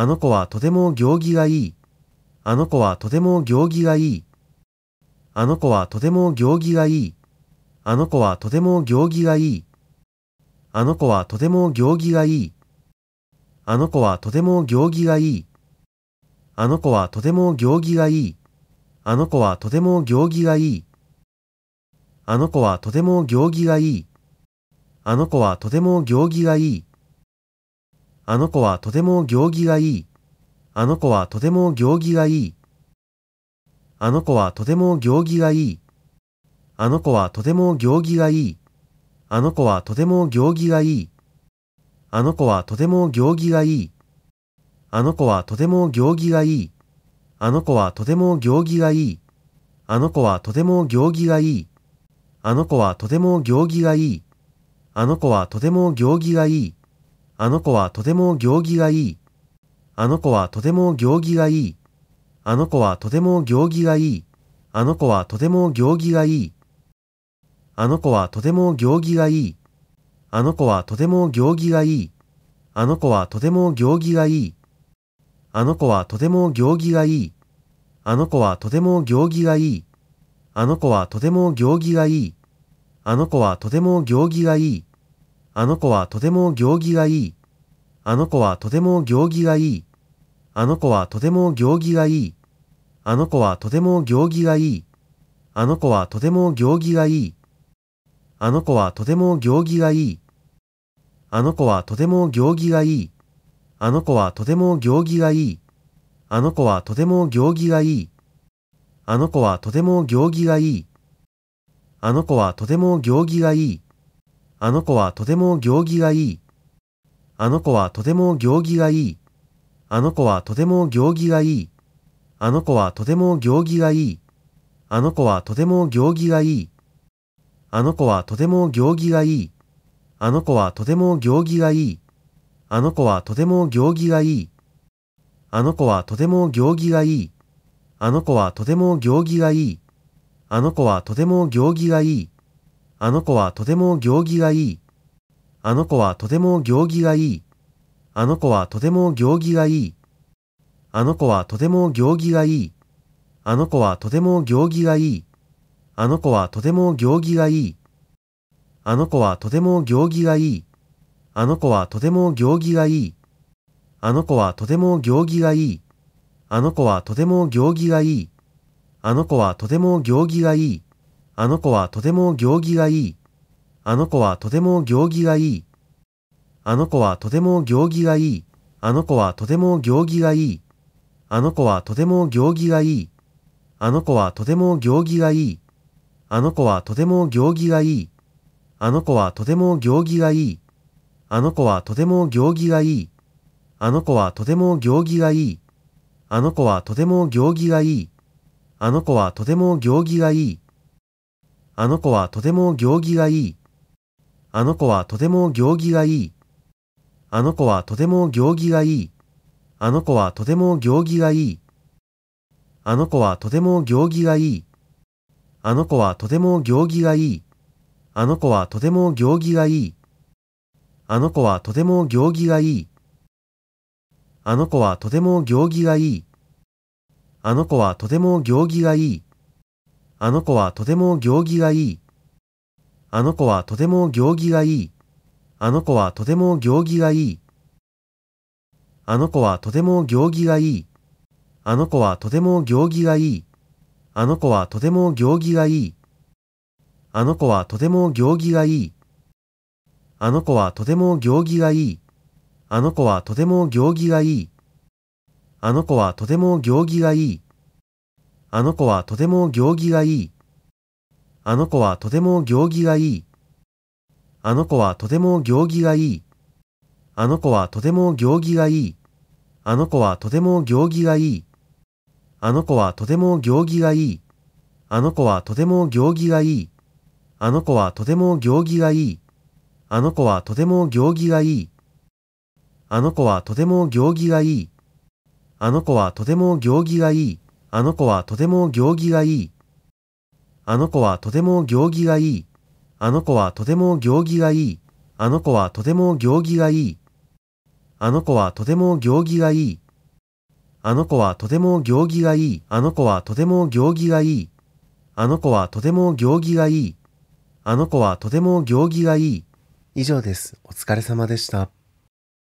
あの子はとても行儀がいい。あの子はとても行儀がいい。あの子はとても行儀がいい。あの子はとても行儀がいい。あの子はとても行儀がいい。あの子はとても行儀がいい。あの子はとても行儀がいい。あの子はとても行儀がいい。あの子はとても行儀がいい。あの子はとても行儀がいい。あの子はとても行儀がいい。あの子はとても行儀がいい。あの子はとても行儀がいい。あの子はとても行儀がいい。あの子はとても行儀がいい。あの子はとても行儀がいい。あの子はとても行儀がいい。あの子はとても行儀がいい。あの子はとても行儀がいい。あの子はとても行儀がいい。あの子はとても行儀がいい。あの子はとても行儀がいい。あの子はとても行儀がいい。あの子はとても行儀がいい。あの子はとても行儀がいい。あの子はとても行儀がいい。あの子はとても行儀がいい。あの子はとても行儀がいい。あの子はとても行儀がいい。あの子はとても行儀がいい。あの子はとても行儀がいい。あの子はとても行儀がいい。あの子はとても行儀がいい。あの子はとても行儀がいい。あの子はとても行儀がいい。あの子はとても行儀がいい。あの子はとても行儀がいい。あの子はとても行儀がいい。あの子はとても行儀がいい。あの子はとても行儀がいい。あの子はとても行儀がいい。あの子はとても行儀がいい。あの子はとても行儀がいい。あの子はとても行儀がいい。あの子はとても行儀がいい。あの子はとても行儀がいい。あの子はとても行儀がいい。あの子はとても行儀がいい。あの子はとても行儀がいい。あの子はとても行儀がいい。あの子はとても行儀がいい。あの子はとても行儀がいい。あの子はとても行儀がいい。あの子はとても行儀がいい。あの子はとても行儀がいい。あの子はとても行儀がいい。あの子はとても行儀がいい。あの子はとても行儀がいい。あの子はとても行儀がいい。あの子はとても行儀がいい。あの子はとても行儀がいい。あの子はとても行儀がいい。あの子はとても行儀がいい。あの子はとても行儀がいい。あの子はとても行儀がいい。あの子はとても行儀がいい。あの子はとても行儀がいい。あの子はとても行儀がいい。あの子はとても行儀がいい。あの子はとても行儀がいい。あの子はとても行儀がいい。あの子はとても行儀がいい。あの子はとても行儀がいい。あの子はとても行儀がいい。あの子はとても行儀がいい。あの子はとても行儀がいい。あの子はとても行儀がいい。あの子はとても行儀がいい。あの子はとても行儀がいい。あの子はとても行儀がいい。あの子はとても行儀がいい。あの子はとても行儀がいい。あの子はとても行儀がいい。あの子はとても行儀がいい。あの子はとても行儀がいい。あの子はとても行儀がいい。あの子はとても行儀がいい。あの子はとても行儀がいい。あの子はとても行儀がいい。あの子はとても行儀がいい。あの子はとても行儀がいい。あの子はとても行儀がいい。あの子はとても行儀がいい。あの子はとても行儀がいい。あの子はとても行儀がいい。あの子はとても行儀がいい。あの子はとても行儀がいい。あの子はとても行儀がいい。あの子はとても行儀がいい。あの子はとても行儀がいい。あの子はとても行儀がいい。あの子はとても行儀がいい。あの子はとても行儀がいい。あの子はとても行儀がいい。あの子はとても行儀がいい。あの子はとても行儀がいい。あの子はとても行儀がいい。あの子はとても行儀がいい。あの子はとても行儀がいい。あの子はとても行儀がいい。あの子はとても行儀がいい。あの子はとても行儀がいい。あの子はとても行儀がいい。あの子はとても行儀がいい。あの子はとても行儀がいい。あの子はとても行儀がいい。あの子はとても行儀がいい。以上です。お疲れ様でした。